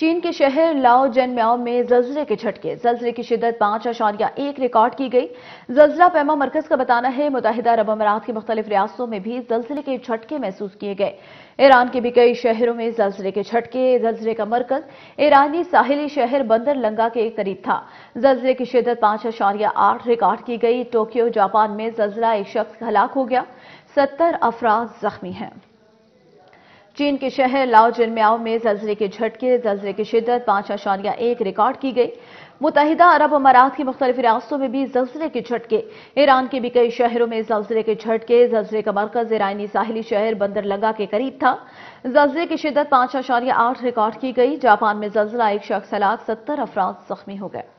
चीन के शहर लाओ जनम्याओ में जल्जरे के झटके जलजिले की शिदत पांच अशारिया एक रिकॉर्ड की गई जलजिला पैमा मरकज का बताना है मुतहदा अरब अमारात की मुख्तलिफ रियासतों में भी जल्जले के झटके महसूस किए गए ईरान के भी कई शहरों में जलजिले के झटके जलजिले का मरकज ईरानी साहिली शहर बंदर लंगा के करीब था जलजिले की शिदत पांच अशारिया आठ रिकॉर्ड की गई टोक्यो जापान में जल्जरा एक शख्स हलाक हो गया सत्तर अफराज जख्मी हैं चीन के शहर लाओ जिनम्याओ में जल्जरे के झटके जल्जरे की शिदत पांच अशानिया एक रिकॉर्ड की गई मुतहदा अरब अमारात की मुख्तलिफ रियासतों में भी जल्जरे के झटके ईरान के भी कई शहरों में जल्जरे के झटके जल्जरे का मरकज ईरानी साहिली शहर बंदरलंगा के करीब था जल्जरे की शिदत पांच अशानिया आठ रिकॉर्ड की गई जापान में जल्जला एक शख्स हलाक सत्तर अफराद जख्मी हो गए